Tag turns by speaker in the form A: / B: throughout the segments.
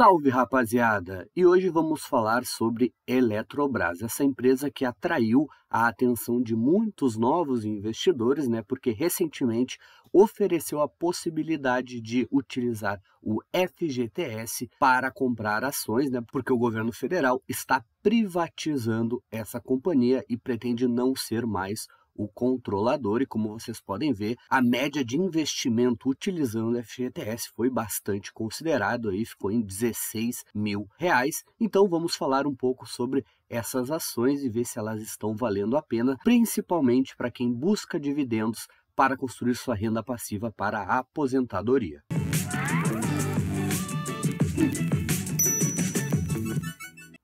A: Salve rapaziada! E hoje vamos falar sobre Eletrobras, essa empresa que atraiu a atenção de muitos novos investidores, né? Porque recentemente ofereceu a possibilidade de utilizar o FGTS para comprar ações, né? Porque o governo federal está privatizando essa companhia e pretende não ser mais o controlador, e como vocês podem ver, a média de investimento utilizando o FGTS foi bastante considerado, aí ficou em 16 mil reais. Então vamos falar um pouco sobre essas ações e ver se elas estão valendo a pena, principalmente para quem busca dividendos para construir sua renda passiva para a aposentadoria.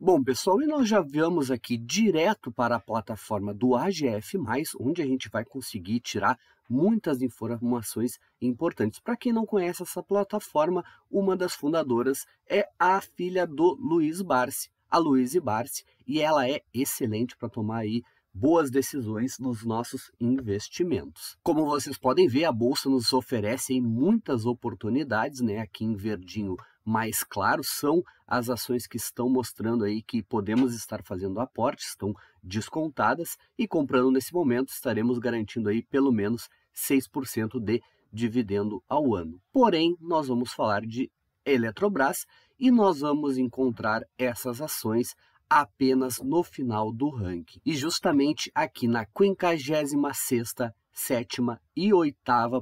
A: Bom, pessoal, e nós já viemos aqui direto para a plataforma do AGF+, onde a gente vai conseguir tirar muitas informações importantes. Para quem não conhece essa plataforma, uma das fundadoras é a filha do Luiz Barsi, a Luizy Barsi, e ela é excelente para tomar aí boas decisões nos nossos investimentos. Como vocês podem ver, a bolsa nos oferece muitas oportunidades, né? Aqui em verdinho mais claro são as ações que estão mostrando aí que podemos estar fazendo aporte, estão descontadas e comprando nesse momento estaremos garantindo aí pelo menos 6% de dividendo ao ano. Porém, nós vamos falar de Eletrobras e nós vamos encontrar essas ações apenas no final do ranking. E justamente aqui na 56ª, 7 e 8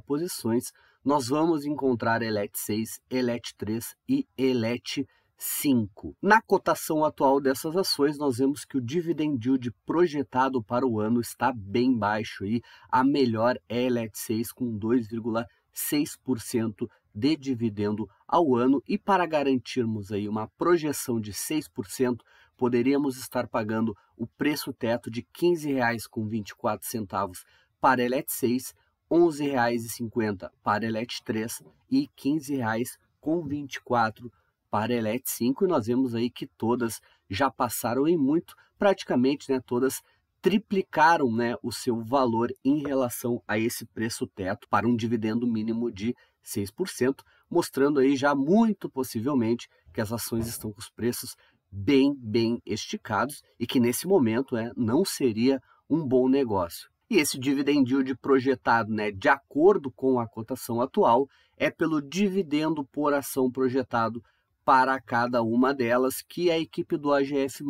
A: posições, nós vamos encontrar ELET 6, ELET 3 e ELET 5. Na cotação atual dessas ações, nós vemos que o dividend yield projetado para o ano está bem baixo aí. A melhor é ELET 6 com 2,6% de dividendo ao ano e para garantirmos aí uma projeção de 6%, poderíamos estar pagando o preço teto de R$ 15,24 para ELET 6 R$ 11,50 para ELET 3 e R$ 15,24 para ELET 5. E nós vemos aí que todas já passaram em muito, praticamente né, todas triplicaram né, o seu valor em relação a esse preço teto para um dividendo mínimo de 6%, mostrando aí já muito possivelmente que as ações estão com os preços bem, bem esticados e que nesse momento é, não seria um bom negócio. E esse dividend yield projetado, né, de acordo com a cotação atual, é pelo dividendo por ação projetado para cada uma delas, que a equipe do AGF+,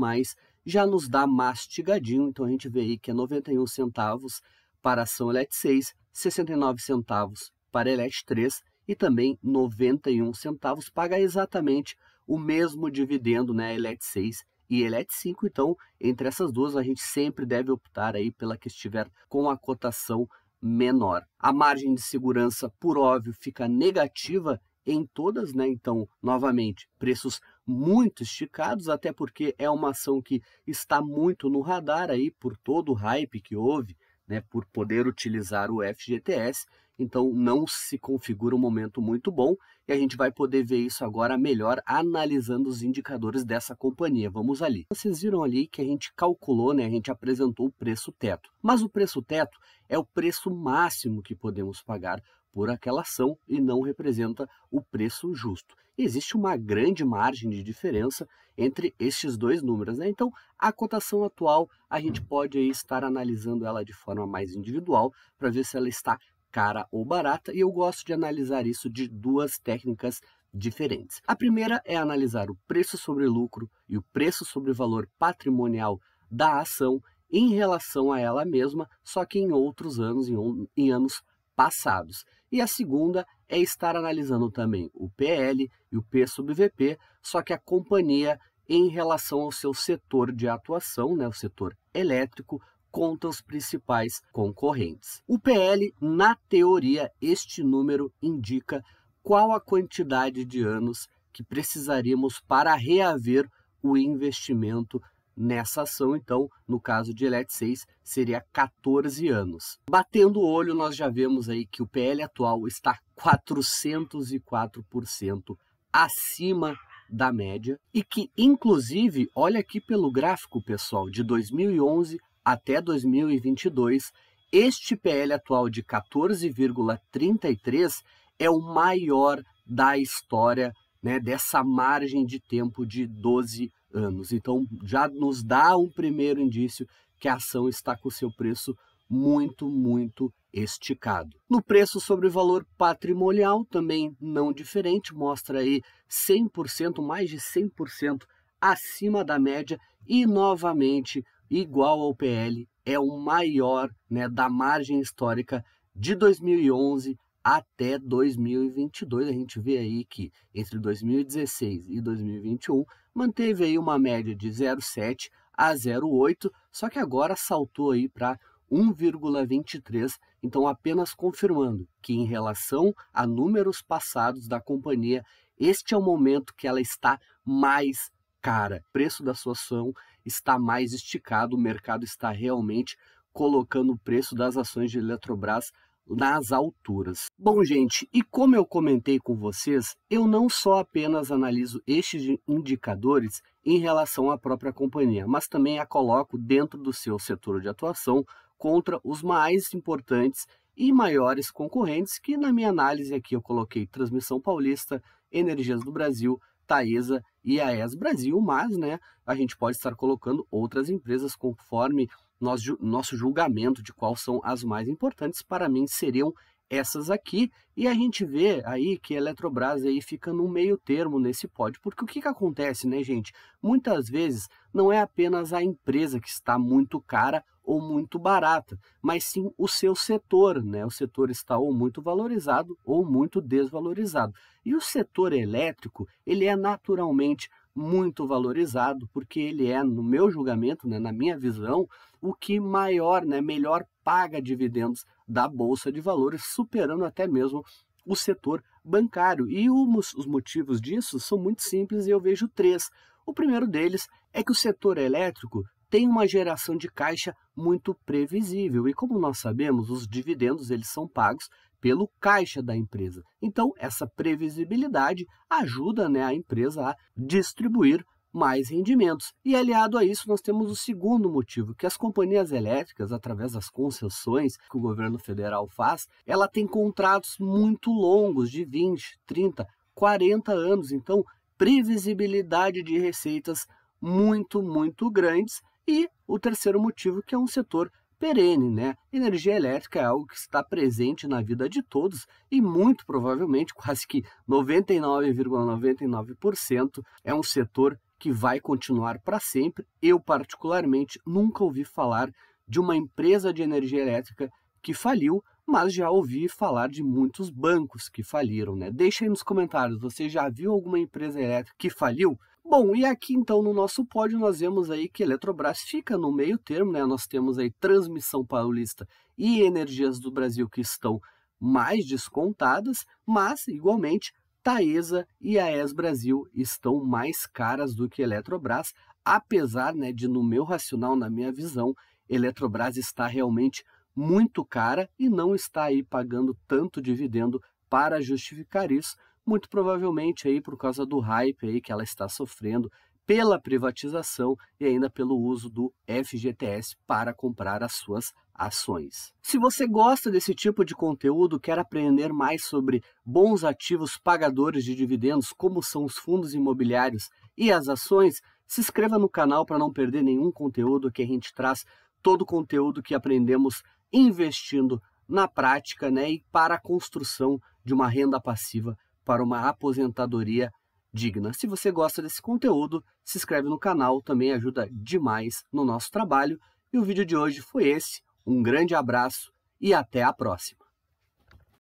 A: já nos dá mastigadinho, então a gente vê aí que é 91 centavos para ação ELET 6, 69 centavos para ELET 3 e também 91 centavos paga exatamente o mesmo dividendo, né, ELET 6 e ELET5. É então, entre essas duas, a gente sempre deve optar aí pela que estiver com a cotação menor. A margem de segurança, por óbvio, fica negativa em todas, né? Então, novamente, preços muito esticados, até porque é uma ação que está muito no radar aí por todo o hype que houve, né, por poder utilizar o FGTS então não se configura um momento muito bom e a gente vai poder ver isso agora melhor analisando os indicadores dessa companhia. Vamos ali. Vocês viram ali que a gente calculou, né? A gente apresentou o preço teto. Mas o preço teto é o preço máximo que podemos pagar por aquela ação e não representa o preço justo. existe uma grande margem de diferença entre estes dois números, né? Então, a cotação atual, a gente pode estar analisando ela de forma mais individual para ver se ela está cara ou barata, e eu gosto de analisar isso de duas técnicas diferentes. A primeira é analisar o preço sobre lucro e o preço sobre valor patrimonial da ação em relação a ela mesma, só que em outros anos, em, em anos passados. E a segunda é estar analisando também o PL e o P sobre VP, só que a companhia em relação ao seu setor de atuação, né, o setor elétrico, contra os principais concorrentes. O PL, na teoria, este número indica qual a quantidade de anos que precisaríamos para reaver o investimento nessa ação. Então, no caso de ELET 6, seria 14 anos. Batendo o olho, nós já vemos aí que o PL atual está 404% acima da média e que, inclusive, olha aqui pelo gráfico, pessoal, de 2011 até 2022, este PL atual de 14,33 é o maior da história né, dessa margem de tempo de 12 anos. Então, já nos dá um primeiro indício que a ação está com seu preço muito, muito esticado. No preço sobre valor patrimonial, também não diferente, mostra aí 100%, mais de 100% acima da média e novamente igual ao PL, é o maior né, da margem histórica de 2011 até 2022. A gente vê aí que entre 2016 e 2021 manteve aí uma média de 0,7 a 0,8, só que agora saltou aí para 1,23. Então, apenas confirmando que em relação a números passados da companhia, este é o momento que ela está mais cara. O preço da sua ação está mais esticado, o mercado está realmente colocando o preço das ações de Eletrobras nas alturas. Bom, gente, e como eu comentei com vocês, eu não só apenas analiso estes indicadores em relação à própria companhia, mas também a coloco dentro do seu setor de atuação contra os mais importantes e maiores concorrentes, que na minha análise aqui eu coloquei Transmissão Paulista, Energias do Brasil, Taesa e a ES Brasil, mas né, a gente pode estar colocando outras empresas conforme nosso, nosso julgamento de quais são as mais importantes. Para mim, seriam essas aqui, e a gente vê aí que a Eletrobras aí fica no meio termo nesse pódio, porque o que, que acontece, né, gente? Muitas vezes não é apenas a empresa que está muito cara ou muito barata, mas sim o seu setor, né? O setor está ou muito valorizado ou muito desvalorizado. E o setor elétrico, ele é naturalmente muito valorizado, porque ele é, no meu julgamento, né, na minha visão, o que maior, né, melhor paga dividendos da Bolsa de Valores, superando até mesmo o setor bancário. E os, os motivos disso são muito simples e eu vejo três. O primeiro deles é que o setor elétrico tem uma geração de caixa muito previsível e como nós sabemos, os dividendos eles são pagos pelo caixa da empresa. Então, essa previsibilidade ajuda né, a empresa a distribuir mais rendimentos. E aliado a isso, nós temos o segundo motivo, que as companhias elétricas, através das concessões que o governo federal faz, ela tem contratos muito longos, de 20, 30, 40 anos. Então, previsibilidade de receitas muito, muito grandes. E o terceiro motivo, que é um setor perene, né? Energia elétrica é algo que está presente na vida de todos e muito provavelmente, quase que 99,99% ,99 é um setor que vai continuar para sempre. Eu particularmente nunca ouvi falar de uma empresa de energia elétrica que faliu, mas já ouvi falar de muitos bancos que faliram, né? Deixa aí nos comentários, você já viu alguma empresa elétrica que faliu? Bom, e aqui então no nosso pódio nós vemos aí que Eletrobras fica no meio termo, né? Nós temos aí Transmissão Paulista e Energias do Brasil que estão mais descontadas, mas igualmente Taesa e Aes Brasil estão mais caras do que Eletrobras, apesar né, de, no meu racional, na minha visão, Eletrobras está realmente muito cara e não está aí pagando tanto dividendo para justificar isso, muito provavelmente aí por causa do hype aí que ela está sofrendo pela privatização e ainda pelo uso do FGTS para comprar as suas ações. Se você gosta desse tipo de conteúdo, quer aprender mais sobre bons ativos pagadores de dividendos, como são os fundos imobiliários e as ações, se inscreva no canal para não perder nenhum conteúdo que a gente traz todo o conteúdo que aprendemos investindo na prática, né, e para a construção de uma renda passiva para uma aposentadoria digna. Se você gosta desse conteúdo, se inscreve no canal, também ajuda demais no nosso trabalho. E o vídeo de hoje foi esse. Um grande abraço e até a próxima!